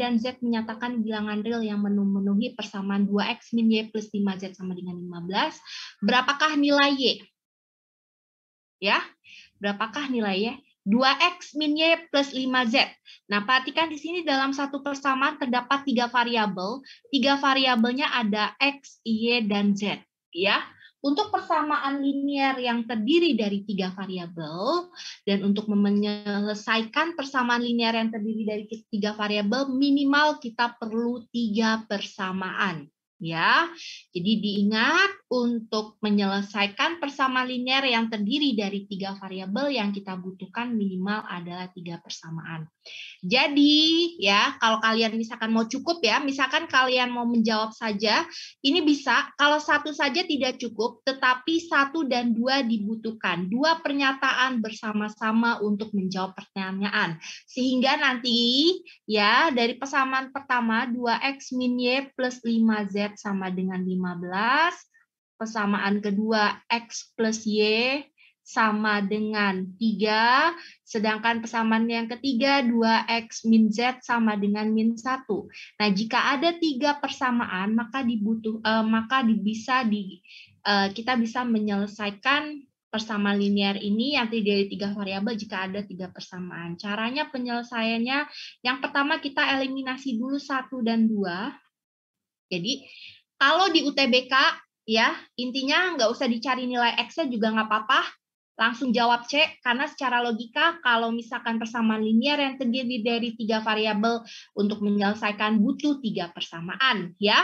dan Z menyatakan bilangan real yang memenuhi persamaan 2X min Y plus 5Z sama dengan 15, berapakah nilai Y? Ya, berapakah nilai Y? 2X min Y plus 5Z. Nah, perhatikan di sini dalam satu persamaan terdapat tiga variabel. Tiga variabelnya ada X, Y, dan Z. Ya, untuk persamaan linear yang terdiri dari tiga variabel dan untuk menyelesaikan persamaan linear yang terdiri dari tiga variabel minimal kita perlu tiga persamaan ya. Jadi diingat untuk menyelesaikan persamaan linear yang terdiri dari tiga variabel yang kita butuhkan minimal adalah tiga persamaan. Jadi ya kalau kalian misalkan mau cukup ya, misalkan kalian mau menjawab saja, ini bisa kalau satu saja tidak cukup, tetapi satu dan dua dibutuhkan. Dua pernyataan bersama-sama untuk menjawab pertanyaan. Sehingga nanti ya dari persamaan pertama 2X min Y plus 5Z sama dengan 15, persamaan kedua X plus Y sama dengan 3, sedangkan persamaan yang ketiga 2x min z sama dengan min 1. Nah, jika ada tiga persamaan, maka dibutuh eh, maka bisa di eh, kita bisa menyelesaikan persamaan linear ini yang terdiri dari tiga variabel jika ada tiga persamaan. Caranya penyelesaiannya, yang pertama kita eliminasi dulu satu dan dua. Jadi kalau di UTBK ya intinya nggak usah dicari nilai x-nya juga nggak apa-apa Langsung jawab C, karena secara logika kalau misalkan persamaan linear yang terdiri dari tiga variabel untuk menyelesaikan butuh tiga persamaan, ya.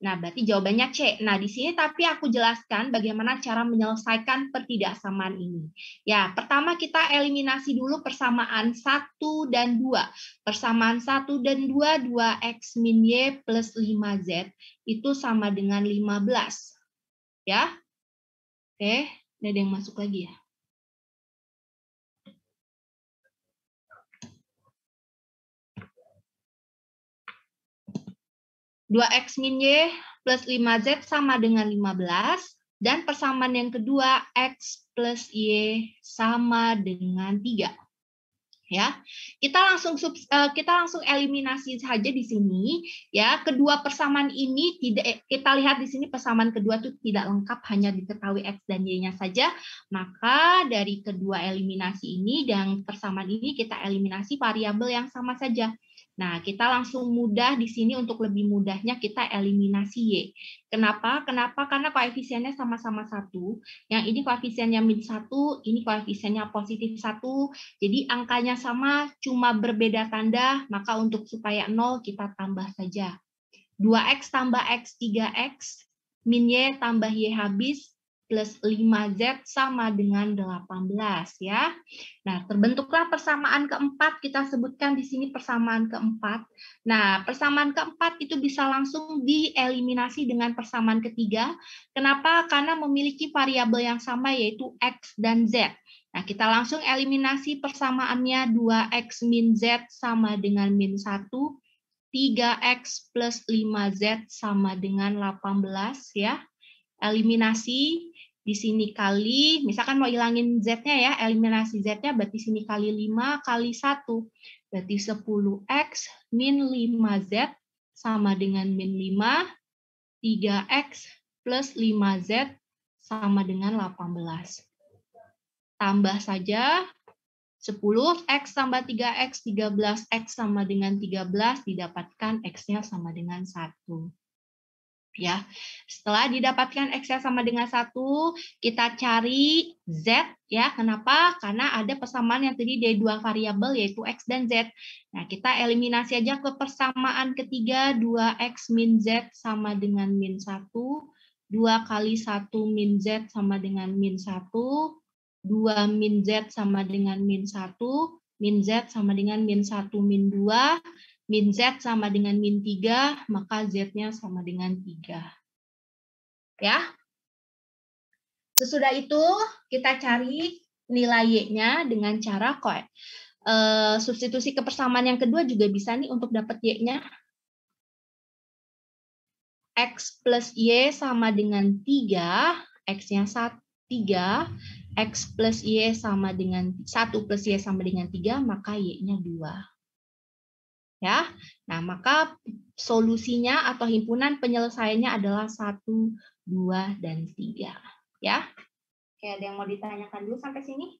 Nah, berarti jawabannya C. Nah, di sini tapi aku jelaskan bagaimana cara menyelesaikan pertidaksamaan ini. Ya, pertama kita eliminasi dulu persamaan 1 dan 2. Persamaan 1 dan 2, 2X min Y plus 5Z itu sama dengan 15. Ya, oke. ada yang masuk lagi ya. 2X min Y plus 5Z sama dengan 15. Dan persamaan yang kedua, X plus Y sama dengan 3 ya. Kita langsung sub, eh, kita langsung eliminasi saja di sini ya. Kedua persamaan ini tidak kita lihat di sini persamaan kedua itu tidak lengkap hanya diketahui x dan y-nya saja. Maka dari kedua eliminasi ini dan persamaan ini kita eliminasi variabel yang sama saja Nah, kita langsung mudah di sini untuk lebih mudahnya kita eliminasi Y. Kenapa? Kenapa? Karena koefisiennya sama-sama satu. Yang ini koefisiennya min satu, ini koefisiennya positif satu. Jadi angkanya sama, cuma berbeda tanda, maka untuk supaya nol kita tambah saja. 2X tambah X, 3X, min Y tambah Y habis, plus 5Z sama dengan 18 ya. Nah, terbentuklah persamaan keempat, kita sebutkan di sini persamaan keempat. Nah, persamaan keempat itu bisa langsung dieliminasi dengan persamaan ketiga. Kenapa? Karena memiliki variabel yang sama yaitu X dan Z. Nah, kita langsung eliminasi persamaannya 2X min Z sama dengan min 1, 3X plus 5Z sama dengan 18 ya eliminasi di sini kali, misalkan mau hilangin Z-nya ya, eliminasi Z-nya berarti sini kali 5 kali 1. Berarti 10X min 5Z sama dengan min 5, 3X plus 5Z sama dengan 18. Tambah saja 10X tambah 3X, 13X sama dengan 13, didapatkan X-nya sama dengan 1 ya. Setelah didapatkan X sama dengan satu, kita cari Z ya. Kenapa? Karena ada persamaan yang terdiri dari dua variabel yaitu X dan Z. Nah, kita eliminasi aja ke persamaan ketiga 2X min Z sama dengan min satu. Dua kali satu min Z sama dengan min satu. Dua min Z sama dengan min satu. Min Z sama dengan min 1 min 2 min Z sama dengan min 3, maka Z-nya sama dengan 3. Ya. Sesudah itu kita cari nilai Y-nya dengan cara koe. Uh, substitusi kebersamaan yang kedua juga bisa nih untuk dapat Y-nya. X plus Y sama dengan 3, X-nya 1, 3, X plus Y sama dengan 1 plus Y sama dengan 3, maka Y-nya 2 ya. Nah, maka solusinya atau himpunan penyelesaiannya adalah 1, 2 dan 3, ya. Oke, ada yang mau ditanyakan dulu sampai sini?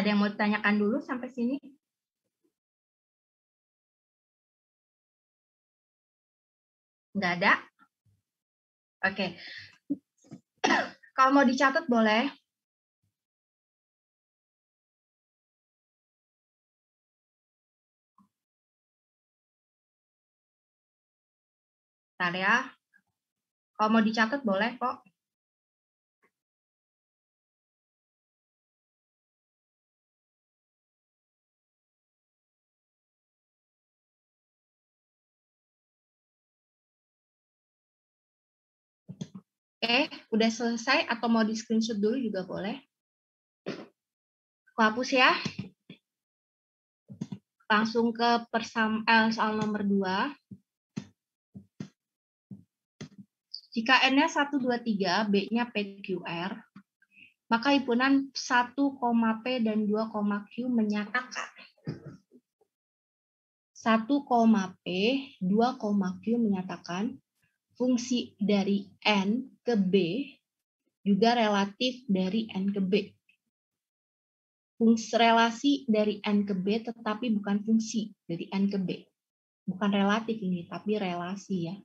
Ada yang mau ditanyakan dulu sampai sini? Nggak ada? Oke. Okay. Kalau mau dicatat boleh. Bentar ya. Kalau mau dicatat boleh kok. eh udah selesai atau mau di screenshot dulu juga boleh. Aku hapus ya. Langsung ke persam L eh, soal nomor 2. Jika N-nya 1, 2, 3, B-nya P, Q, R, maka himpunan 1, P dan 2, Q menyatakan 1, P, 2, Q menyatakan fungsi dari N ke B juga relatif dari N ke B. Fungsi relasi dari N ke B tetapi bukan fungsi dari N ke B. Bukan relatif ini, tapi relasi ya.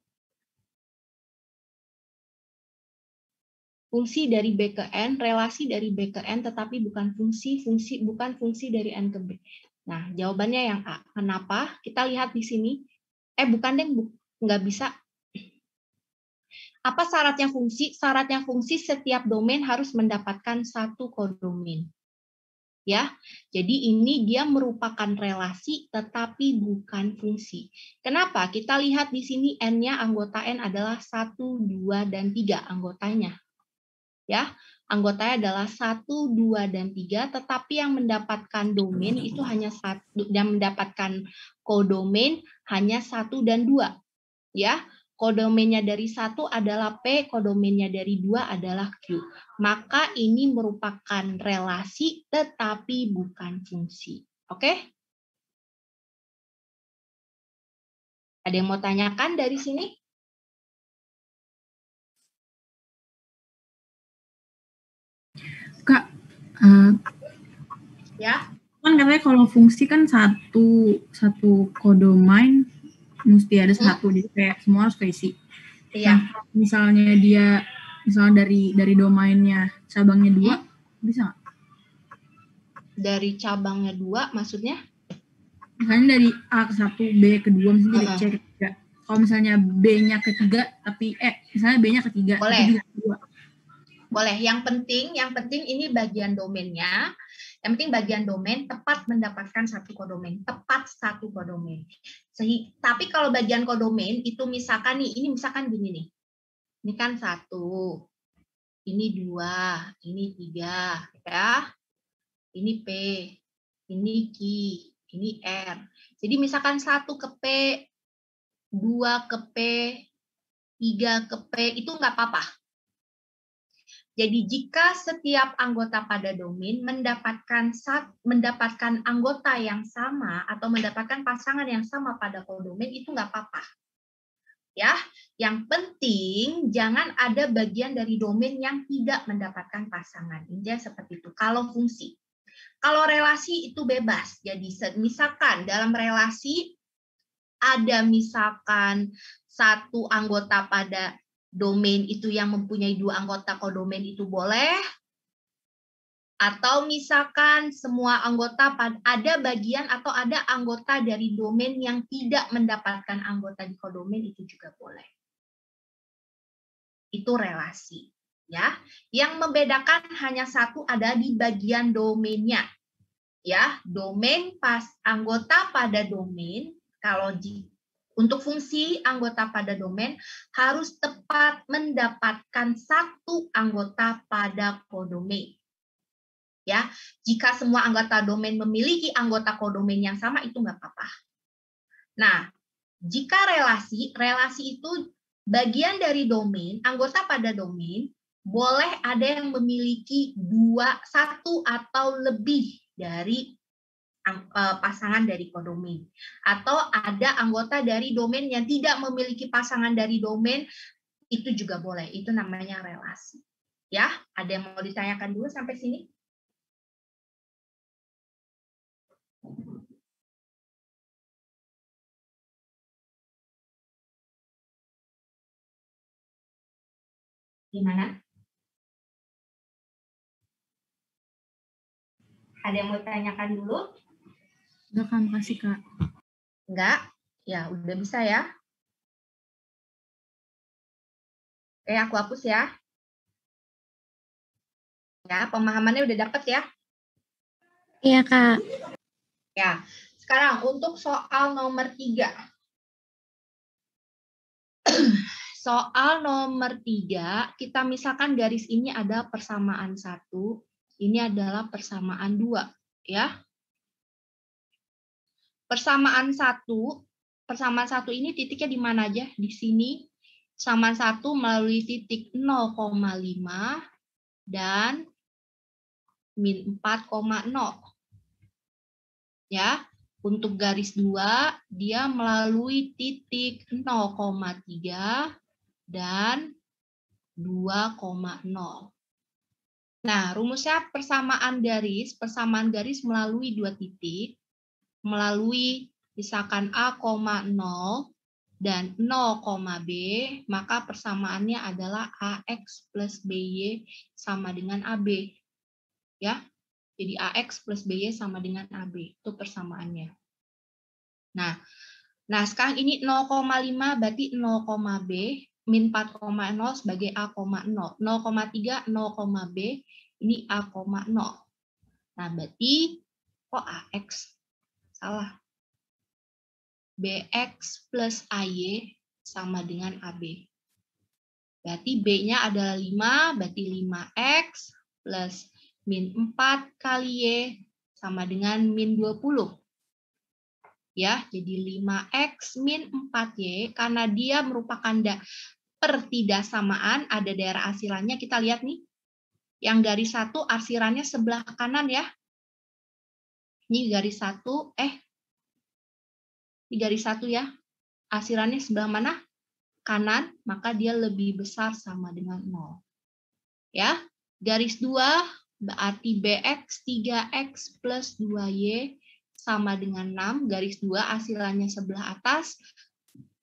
Fungsi dari B ke N, relasi dari B ke N tetapi bukan fungsi, fungsi bukan fungsi dari N ke B. Nah, jawabannya yang A. Kenapa? Kita lihat di sini. Eh, bukan deh, bu, nggak bisa apa syaratnya fungsi? Syaratnya fungsi setiap domain harus mendapatkan satu kodomain. Ya, jadi ini dia merupakan relasi tetapi bukan fungsi. Kenapa? Kita lihat di sini n-nya anggota n adalah 1, 2 dan 3 anggotanya. Ya, anggotanya adalah 1, 2, dan 3, tetapi yang mendapatkan domain itu hanya satu, yang mendapatkan kodomain hanya 1 dan 2. Ya, kodomennya dari satu adalah P, kodomennya dari dua adalah Q. Maka ini merupakan relasi tetapi bukan fungsi. Oke? Okay? Ada yang mau tanyakan dari sini? Kak, uh, ya? Kan katanya kalau fungsi kan satu satu kodomain mesti ada hmm. satu hmm. jadi kayak semua harus keisi iya nah, misalnya dia misalnya dari dari domainnya cabangnya dua hmm. bisa gak? dari cabangnya dua maksudnya misalnya dari A ke satu B ke dua misalnya uh -huh. Hmm. C ke tiga kalau misalnya B-nya ketiga tapi eh misalnya B-nya ketiga boleh tapi dua. boleh yang penting yang penting ini bagian domainnya yang penting bagian domain tepat mendapatkan satu kodomain tepat satu kodomain Sehi, tapi kalau bagian kodomain itu misalkan nih, ini misalkan gini nih. Ini kan satu, ini dua, ini tiga, ya. Ini P, ini Q, ini R. Jadi misalkan satu ke P, dua ke P, tiga ke P, itu nggak apa-apa. Jadi jika setiap anggota pada domain mendapatkan mendapatkan anggota yang sama atau mendapatkan pasangan yang sama pada kodomain itu nggak apa-apa. Ya, yang penting jangan ada bagian dari domain yang tidak mendapatkan pasangan. Ini seperti itu. Kalau fungsi, kalau relasi itu bebas. Jadi misalkan dalam relasi ada misalkan satu anggota pada domain itu yang mempunyai dua anggota kodomain itu boleh atau misalkan semua anggota ada bagian atau ada anggota dari domain yang tidak mendapatkan anggota di kodomain itu juga boleh. Itu relasi, ya. Yang membedakan hanya satu ada di bagian domainnya. Ya, domain pas anggota pada domain kalau di untuk fungsi anggota pada domain harus tepat mendapatkan satu anggota pada kodomain. Ya, jika semua anggota domain memiliki anggota kodomain yang sama itu nggak apa-apa. Nah, jika relasi, relasi itu bagian dari domain, anggota pada domain boleh ada yang memiliki dua, satu atau lebih dari Eh, pasangan dari kodomain atau ada anggota dari domain yang tidak memiliki pasangan dari domain itu juga boleh itu namanya relasi ya ada yang mau ditanyakan dulu sampai sini gimana ada yang mau ditanyakan dulu Enggak, Kak. Makasih, Kak. Enggak? Ya, udah bisa ya. Oke, aku hapus ya. Ya, pemahamannya udah dapet ya? Iya, Kak. Ya, sekarang untuk soal nomor tiga. soal nomor tiga, kita misalkan garis ini ada persamaan satu, ini adalah persamaan dua, ya persamaan satu persamaan satu ini titiknya di mana aja di sini sama satu melalui titik 0,5 dan min 4,0 ya untuk garis 2 dia melalui titik 0,3 dan 2,0 Nah, rumusnya persamaan garis, persamaan garis melalui dua titik melalui misalkan A, 0 dan 0, B, maka persamaannya adalah AX plus BY sama dengan AB. Ya, jadi AX plus BY sama dengan AB, itu persamaannya. Nah, nah sekarang ini 0,5 berarti 0, B, min 4,0 sebagai A, 0. 0,3, 0, B, ini A, 0. Nah, berarti kok AX Salah. BX plus AY sama dengan AB. Berarti B-nya adalah 5, berarti 5X plus min 4 kali Y sama dengan min 20. Ya, jadi 5X min 4Y karena dia merupakan da pertidaksamaan ada daerah arsirannya, Kita lihat nih, yang garis satu arsirannya sebelah kanan ya. Ini garis satu, eh, di garis satu ya. Asirannya sebelah mana? Kanan, maka dia lebih besar sama dengan 0. Ya, garis 2 berarti BX 3X plus 2Y sama dengan 6, garis 2 asirannya sebelah atas,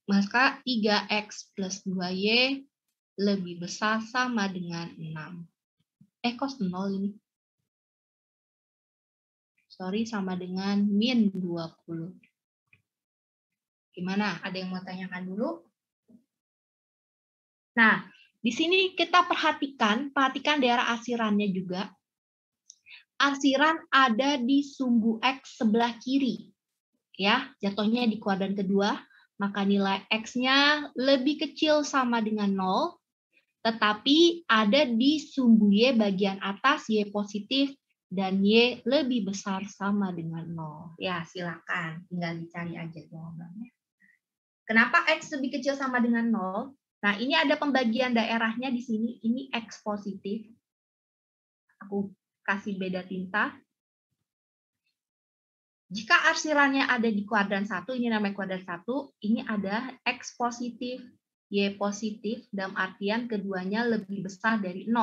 maka 3X plus 2Y lebih besar sama dengan 6. Eh, kos 0 ini sorry sama dengan min 20. Gimana? Ada yang mau tanyakan dulu? Nah, di sini kita perhatikan, perhatikan daerah asirannya juga. Asiran ada di sumbu X sebelah kiri. Ya, jatuhnya di kuadran kedua, maka nilai X-nya lebih kecil sama dengan 0, tetapi ada di sumbu Y bagian atas, Y positif, dan Y lebih besar sama dengan 0. Ya, silakan tinggal dicari aja jawabannya. Kenapa X lebih kecil sama dengan 0? Nah, ini ada pembagian daerahnya di sini. Ini X positif. Aku kasih beda tinta. Jika arsirannya ada di kuadran 1, ini namanya kuadran 1, ini ada X positif, Y positif, dalam artian keduanya lebih besar dari 0.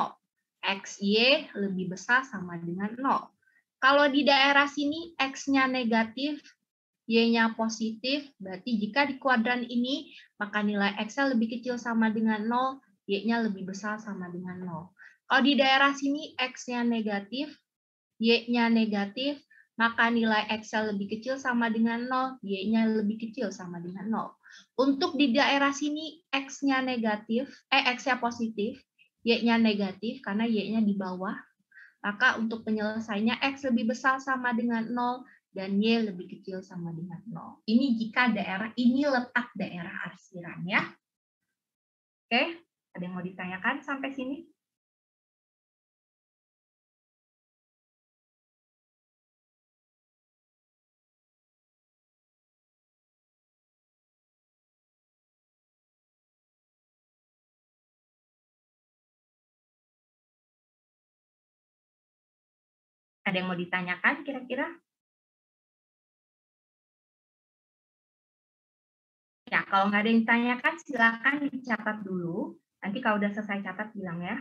XY lebih besar sama dengan 0. Kalau di daerah sini X-nya negatif, Y-nya positif, berarti jika di kuadran ini, maka nilai x lebih kecil sama dengan 0, Y-nya lebih besar sama dengan 0. Kalau di daerah sini X-nya negatif, Y-nya negatif, maka nilai x lebih kecil sama dengan 0, Y-nya lebih kecil sama dengan 0. Untuk di daerah sini X-nya negatif, eh X-nya positif, Y-nya negatif karena Y-nya di bawah, maka untuk penyelesaiannya X lebih besar sama dengan 0 dan Y lebih kecil sama dengan 0. Ini jika daerah ini letak daerah arsiran ya. Oke, ada yang mau ditanyakan sampai sini? Ada yang mau ditanyakan kira-kira? Ya, kalau nggak ada yang ditanyakan, silakan dicatat dulu. Nanti kalau udah selesai catat, bilang ya.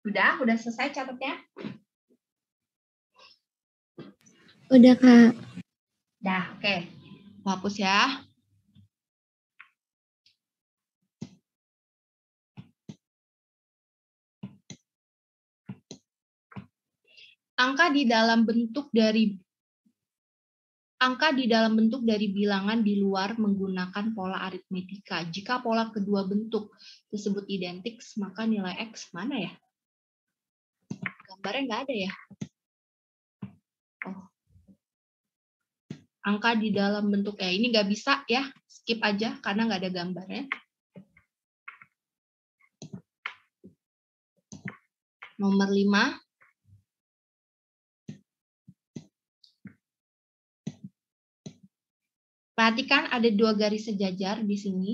Udah? Udah selesai catatnya? Udah, Kak. Dah, oke. Okay. hapus ya. Angka di dalam bentuk dari angka di dalam bentuk dari bilangan di luar menggunakan pola aritmetika. Jika pola kedua bentuk tersebut identik, maka nilai X mana ya? Gambarnya nggak ada ya? Oh. Angka di dalam bentuk ya. Ini nggak bisa ya, skip aja karena nggak ada gambarnya. Nomor 5. Perhatikan ada dua garis sejajar di sini.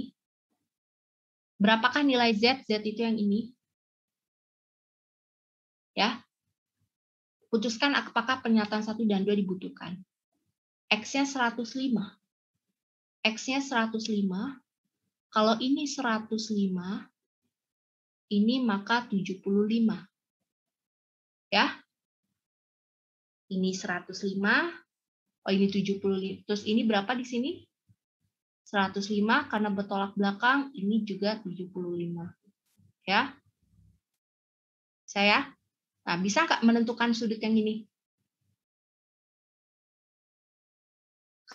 Berapakah nilai Z? Z itu yang ini. Ya, Putuskan apakah pernyataan 1 dan 2 dibutuhkan. X-nya 105. X-nya 105. Kalau ini 105, ini maka 75. Ya. Ini 105. Oh, ini 75. Terus ini berapa di sini? 105 karena bertolak belakang ini juga 75. Ya. Saya Nah, bisa nggak menentukan sudut yang ini?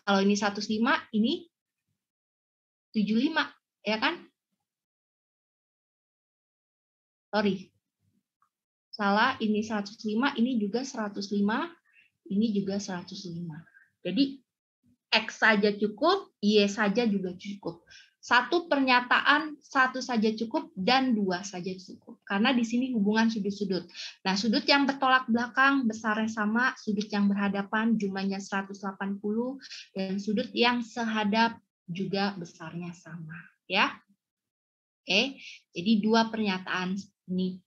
Kalau ini 105, ini 75, ya kan? Sorry. Salah, ini 105, ini juga 105, ini juga 105. Jadi X saja cukup, Y saja juga cukup satu pernyataan satu saja cukup dan dua saja cukup karena di sini hubungan sudut-sudut. Nah, sudut yang bertolak belakang besarnya sama, sudut yang berhadapan jumlahnya 180 dan sudut yang sehadap juga besarnya sama, ya. Oke. Jadi dua pernyataan ini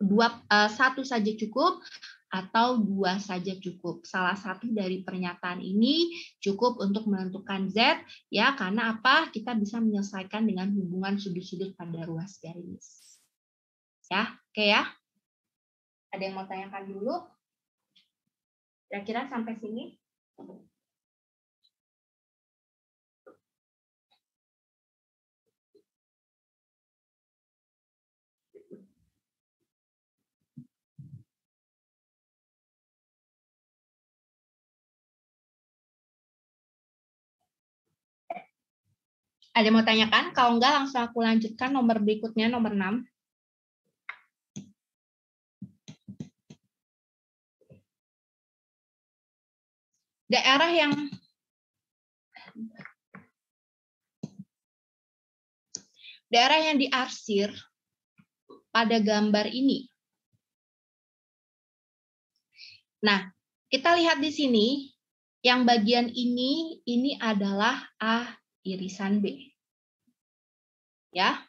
dua eh, satu saja cukup, atau dua saja cukup. Salah satu dari pernyataan ini cukup untuk menentukan Z, ya, karena apa? Kita bisa menyelesaikan dengan hubungan sudut-sudut pada ruas garis. Ya, oke ya. Ada yang mau tanyakan dulu? Kira-kira sampai sini? Ada mau tanyakan? Kalau enggak, langsung aku lanjutkan nomor berikutnya, nomor 6. Daerah yang daerah yang diarsir pada gambar ini. Nah, kita lihat di sini, yang bagian ini, ini adalah A irisan B. Ya.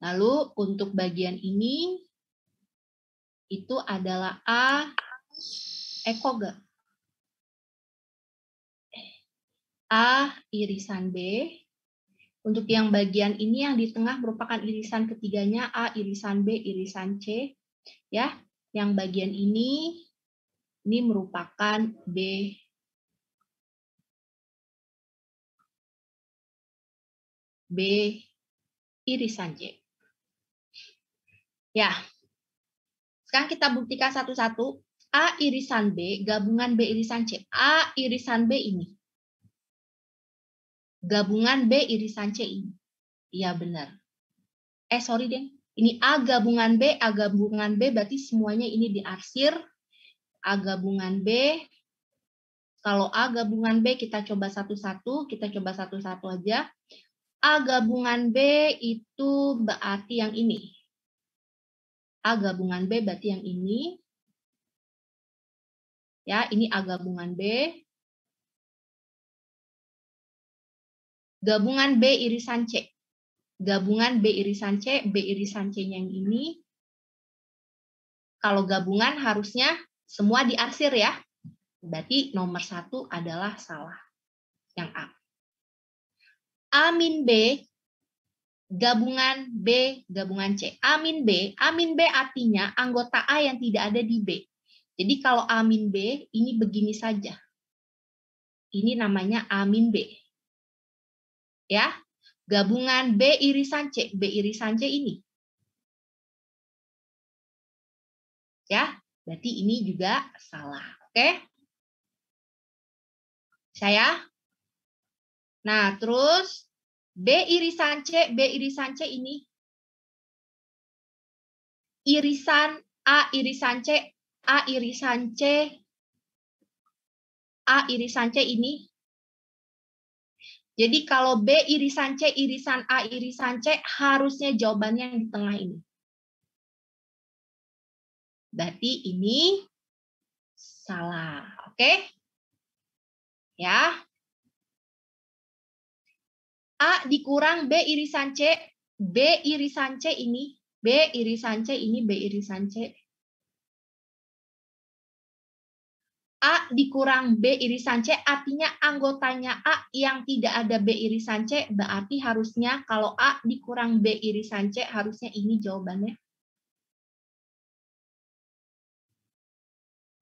Lalu untuk bagian ini itu adalah A ekoga. A irisan B. Untuk yang bagian ini yang di tengah merupakan irisan ketiganya A irisan B irisan C ya. Yang bagian ini ini merupakan B B irisan Y. Ya, sekarang kita buktikan satu-satu. A irisan B, gabungan B irisan C. A irisan B ini. Gabungan B irisan C ini. Iya benar. Eh, sorry deh. Ini A gabungan B, A gabungan B berarti semuanya ini diarsir. A gabungan B. Kalau A gabungan B kita coba satu-satu, kita coba satu-satu aja. A gabungan B itu berarti yang ini. A gabungan B berarti yang ini. Ya, ini A gabungan B. Gabungan B irisan C. Gabungan B irisan C, B irisan c yang ini. Kalau gabungan harusnya semua diarsir ya. Berarti nomor satu adalah salah. Yang A amin B gabungan B gabungan C. Amin B, amin B artinya anggota A yang tidak ada di B. Jadi kalau amin B ini begini saja. Ini namanya amin B. Ya. Gabungan B irisan C, B irisan C ini. Ya, berarti ini juga salah, oke? Saya Nah, terus B irisan C, B irisan C ini irisan A irisan C, A irisan C, A irisan C ini. Jadi kalau B irisan C, irisan A irisan C, harusnya jawabannya yang di tengah ini. Berarti ini salah, oke? Okay? Ya, A dikurang B irisan C, B irisan C ini, B irisan C ini, B irisan C. A dikurang B irisan C artinya anggotanya A yang tidak ada B irisan C berarti harusnya kalau A dikurang B irisan C harusnya ini jawabannya.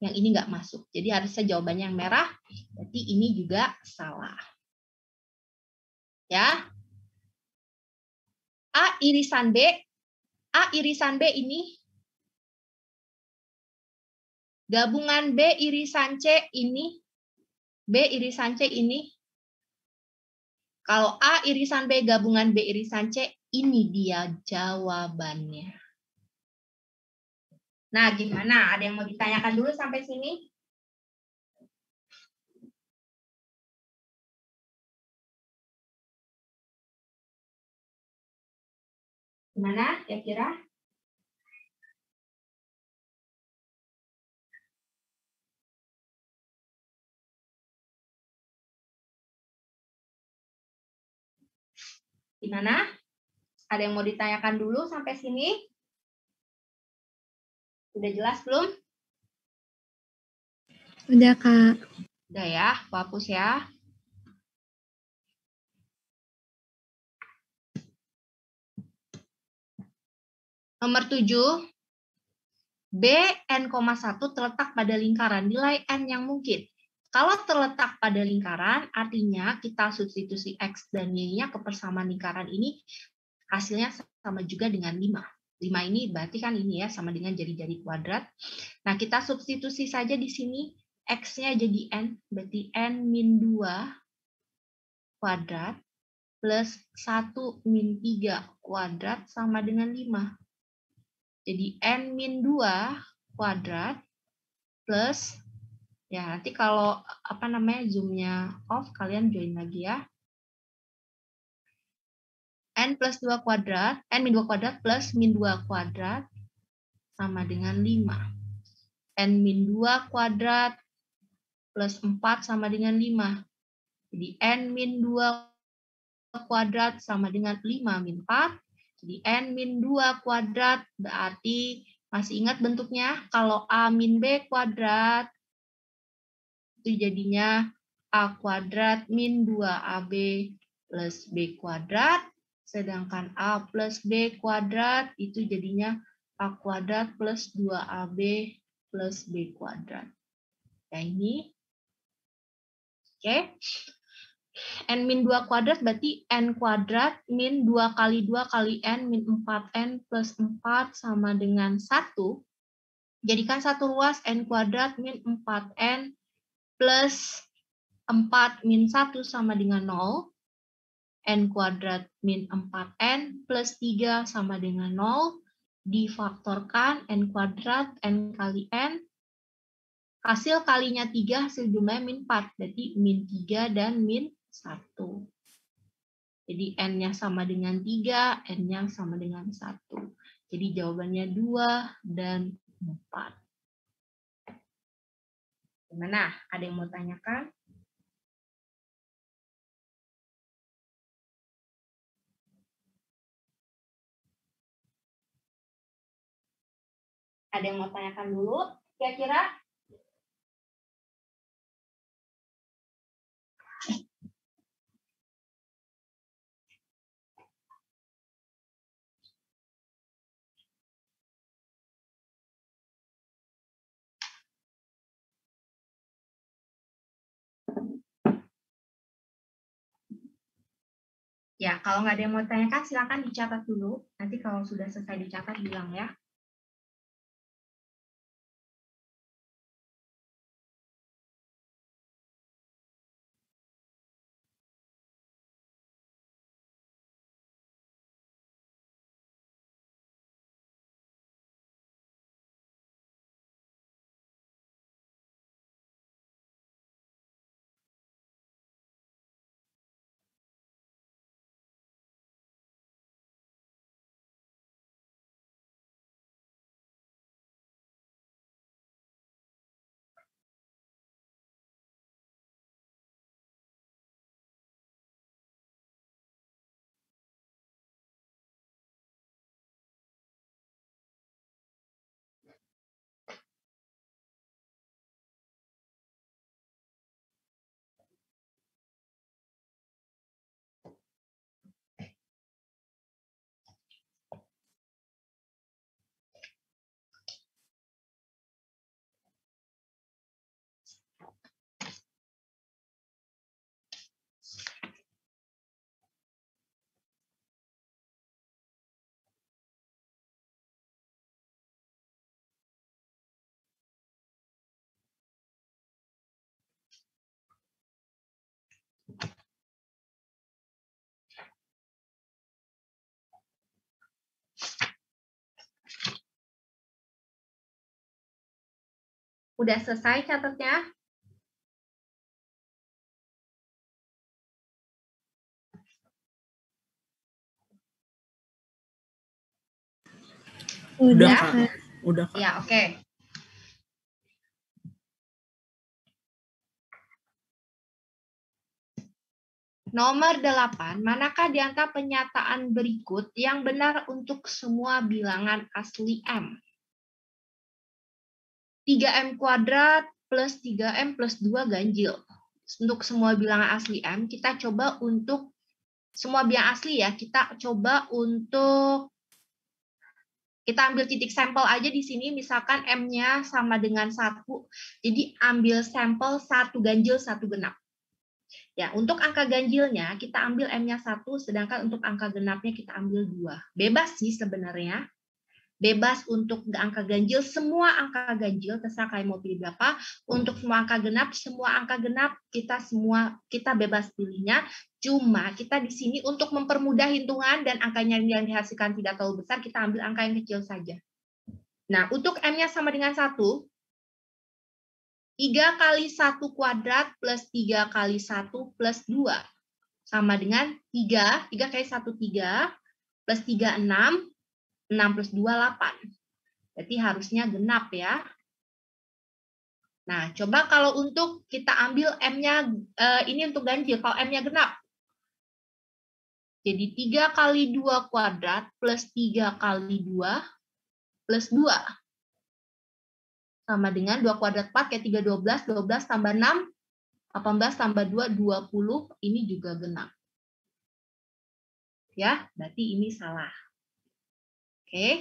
Yang ini nggak masuk. Jadi harusnya jawabannya yang merah. Berarti ini juga salah. Ya. A irisan B. A irisan B ini gabungan B irisan C ini B irisan C ini kalau A irisan B gabungan B irisan C ini dia jawabannya. Nah, gimana? Ada yang mau ditanyakan dulu sampai sini? Gimana ya kira? Gimana? Ada yang mau ditanyakan dulu sampai sini? sudah jelas belum? Udah, Kak. Udah ya, hapus ya. Nomor 7, B N, 1 terletak pada lingkaran nilai n yang mungkin. Kalau terletak pada lingkaran, artinya kita substitusi x dan y-nya ke persamaan lingkaran ini, hasilnya sama juga dengan 5. 5 ini berarti kan ini ya, sama dengan jari-jari kuadrat. Nah, kita substitusi saja di sini, x-nya jadi n, berarti n min 2 kuadrat plus 1 min 3 kuadrat sama dengan 5. Jadi n min 2 kuadrat plus ya nanti kalau apa namanya zoomnya off kalian join lagi ya. n plus 2 kuadrat, n min 2 kuadrat plus min 2 kuadrat sama dengan 5. n min 2 kuadrat plus 4 sama dengan 5. Jadi n min 2 kuadrat sama dengan 5 min 4 jadi N min 2 kuadrat berarti masih ingat bentuknya? Kalau A min B kuadrat itu jadinya A kuadrat min 2AB plus B kuadrat. Sedangkan A plus B kuadrat itu jadinya A kuadrat plus 2AB plus B kuadrat. Ya ini. Oke. N min 2 kuadrat berarti N kuadrat min 2 kali 2 kali N min 4N plus 4 sama dengan 1. Jadikan satu ruas N kuadrat min 4N plus 4 min 1 sama dengan 0. N kuadrat min 4N plus 3 sama dengan 0. Difaktorkan N kuadrat N kali N hasil kalinya 3 hasil jumlahnya min 4, berarti min 3 dan min 1. Jadi N-nya sama dengan 3, N-nya sama dengan 1. Jadi jawabannya 2 dan 4. Gimana? Ada yang mau tanyakan? Ada yang mau tanyakan dulu? Kira-kira Ya, kalau nggak ada yang mau ditanyakan, silakan dicatat dulu. Nanti kalau sudah selesai dicatat, bilang ya. Udah selesai catatnya? Udah, Udah Ya, oke. Okay. Nomor 8, manakah di antara penyataan berikut yang benar untuk semua bilangan asli M? 3M kuadrat plus 3M plus 2 ganjil. Untuk semua bilangan asli M, kita coba untuk semua bilangan asli ya, kita coba untuk kita ambil titik sampel aja di sini, misalkan M-nya sama dengan satu Jadi ambil sampel 1 ganjil, 1 genap. Ya, untuk angka ganjilnya kita ambil M-nya 1 sedangkan untuk angka genapnya kita ambil 2. Bebas sih sebenarnya bebas untuk angka ganjil, semua angka ganjil, terserah kalian mau pilih berapa, untuk semua angka genap, semua angka genap kita semua kita bebas pilihnya. Cuma kita di sini untuk mempermudah hitungan dan angkanya yang dihasilkan tidak terlalu besar, kita ambil angka yang kecil saja. Nah, untuk M-nya sama dengan 1, 3 kali 1 kuadrat plus 3 kali 1 plus 2. Sama dengan 3, 3 kali 1, 3, plus 3, 6, 6 plus 2, 8. Berarti harusnya genap ya. Nah, coba kalau untuk kita ambil M-nya, eh, ini untuk ganjil, kalau M-nya genap. Jadi 3 kali 2 kuadrat plus 3 kali 2 plus 2. Sama dengan 2 kuadrat 4 kayak 3, 12, 12 tambah 6, 18 tambah 2, 20, ini juga genap. Ya, berarti ini salah. Oke. Okay.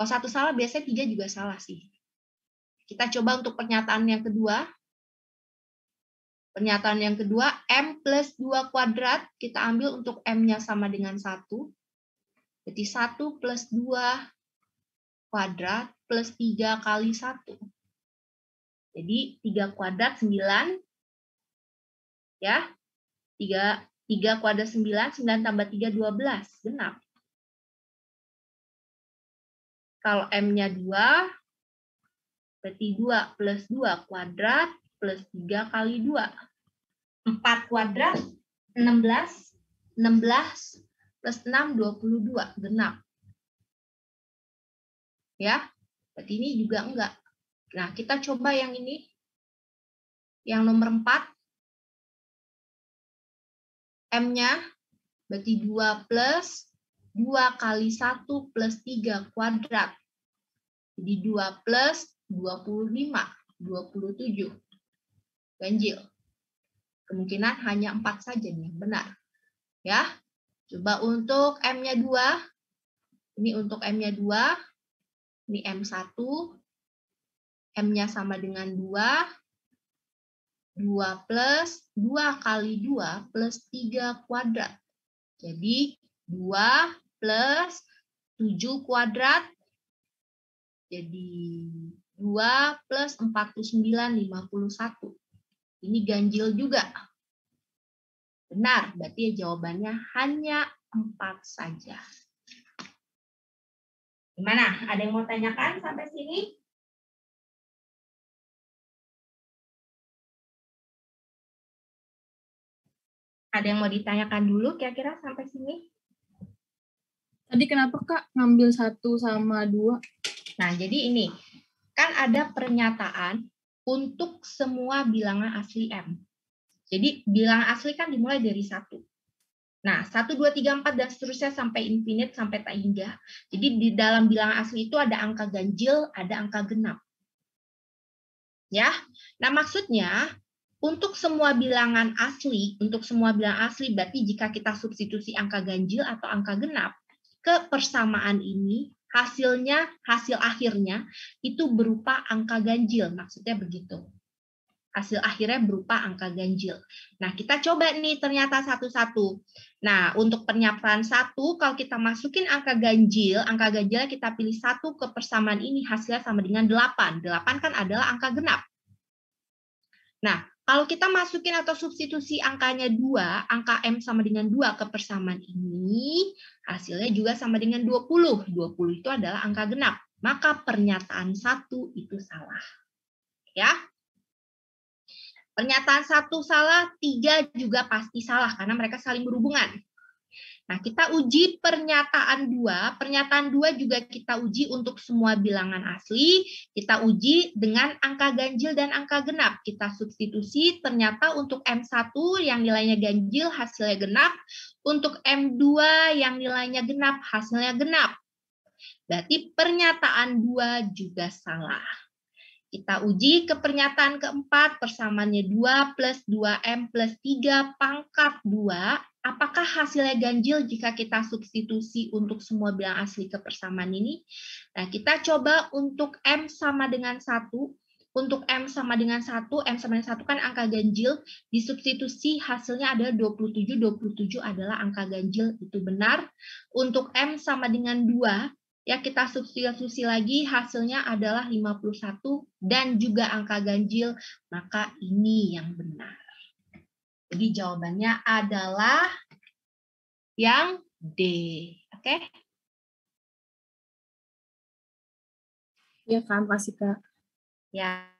Kalau satu salah biasanya tiga juga salah sih. Kita coba untuk pernyataan yang kedua. Pernyataan yang kedua, M plus 2 kuadrat, kita ambil untuk M-nya sama dengan 1. Jadi 1 plus 2 kuadrat plus 3 kali 1. Jadi 3 kuadrat 9. Ya, 3, 3 kuadrat 9, 9 tambah 3, 12. Genap. Kalau M-nya 2, berarti 2 plus 2 kuadrat plus 3 kali 2. 4 kuadrat, 16. 16 plus 6, 22, genap. Ya, berarti ini juga enggak. Nah, kita coba yang ini. Yang nomor 4. M-nya berarti 2 plus 2 kali 1 plus 3 kuadrat. Jadi 2 plus 25, 27. Ganjil. Kemungkinan hanya 4 saja nih yang benar. Ya. Coba untuk M-nya 2. Ini untuk M-nya 2. Ini M1. M-nya sama dengan 2. 2 plus 2 kali 2 plus 3 kuadrat. Jadi 2 plus 7 kuadrat. Jadi 2 plus 49, 51. Ini ganjil juga. Benar, berarti jawabannya hanya 4 saja. Gimana? Ada yang mau tanyakan sampai sini? Ada yang mau ditanyakan dulu kira-kira sampai sini? Tadi kenapa Kak ngambil satu sama dua? Nah, jadi ini kan ada pernyataan untuk semua bilangan asli M. Jadi bilangan asli kan dimulai dari satu. Nah, satu dua tiga empat dan seterusnya sampai infinite, sampai tak hingga. Jadi di dalam bilangan asli itu ada angka ganjil, ada angka genap. Ya, nah maksudnya untuk semua bilangan asli, untuk semua bilangan asli berarti jika kita substitusi angka ganjil atau angka genap, kepersamaan ini hasilnya hasil akhirnya itu berupa angka ganjil maksudnya begitu hasil akhirnya berupa angka ganjil. Nah, kita coba nih ternyata satu-satu. Nah, untuk pernyataan satu, kalau kita masukin angka ganjil, angka ganjil kita pilih satu kepersamaan ini hasilnya sama dengan delapan delapan kan adalah angka genap. Nah, kalau kita masukin atau substitusi angkanya 2, angka M sama dengan 2 ke persamaan ini, hasilnya juga sama dengan 20. 20 itu adalah angka genap. Maka pernyataan satu itu salah. Ya. Pernyataan satu salah, tiga juga pasti salah karena mereka saling berhubungan. Nah, kita uji pernyataan dua. Pernyataan dua juga kita uji untuk semua bilangan asli. Kita uji dengan angka ganjil dan angka genap. Kita substitusi, ternyata untuk M1 yang nilainya ganjil, hasilnya genap. Untuk M2 yang nilainya genap, hasilnya genap. Berarti pernyataan dua juga salah. Kita uji ke pernyataan keempat, persamaannya 2 plus 2M plus 3 pangkat 2. Apakah hasilnya ganjil jika kita substitusi untuk semua bilang asli ke persamaan ini? Nah, kita coba untuk M sama dengan 1. Untuk M sama dengan 1, M sama dengan 1 kan angka ganjil. Disubstitusi hasilnya adalah 27, 27 adalah angka ganjil, itu benar. Untuk M sama dengan 2, ya kita substitusi lagi hasilnya adalah 51 dan juga angka ganjil maka ini yang benar. Jadi jawabannya adalah yang D. Oke. Okay? Ya paham kasih Kak. Ya.